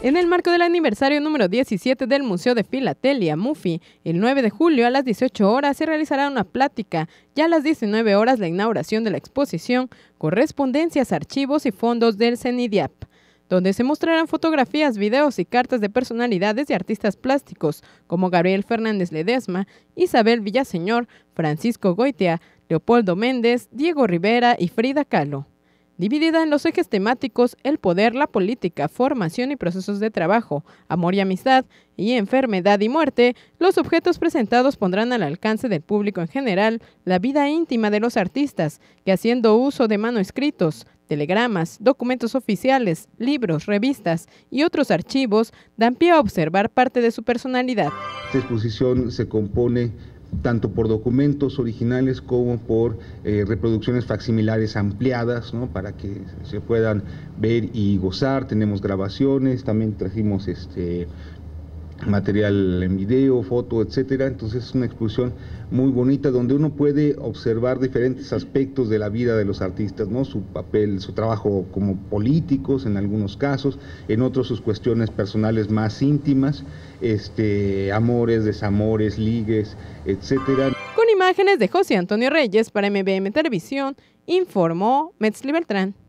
En el marco del aniversario número 17 del Museo de Filatelia, MUFI, el 9 de julio a las 18 horas se realizará una plática y a las 19 horas la inauguración de la exposición Correspondencias, Archivos y Fondos del CENIDIAP, donde se mostrarán fotografías, videos y cartas de personalidades y artistas plásticos como Gabriel Fernández Ledesma, Isabel Villaseñor, Francisco Goitia, Leopoldo Méndez, Diego Rivera y Frida Kahlo dividida en los ejes temáticos el poder, la política, formación y procesos de trabajo, amor y amistad, y enfermedad y muerte, los objetos presentados pondrán al alcance del público en general la vida íntima de los artistas, que haciendo uso de manuscritos, telegramas, documentos oficiales, libros, revistas y otros archivos, dan pie a observar parte de su personalidad. Esta exposición se compone tanto por documentos originales como por eh, reproducciones facsimilares ampliadas, ¿no? para que se puedan ver y gozar. Tenemos grabaciones, también trajimos este, material en video, foto, etcétera. Entonces es una exposición muy bonita donde uno puede observar diferentes aspectos de la vida de los artistas, ¿no? Su papel, su trabajo como políticos en algunos casos, en otros sus cuestiones personales más íntimas, este, amores, desamores, ligues, etcétera. Con imágenes de José Antonio Reyes para MBM Televisión, informó Metzli Beltrán.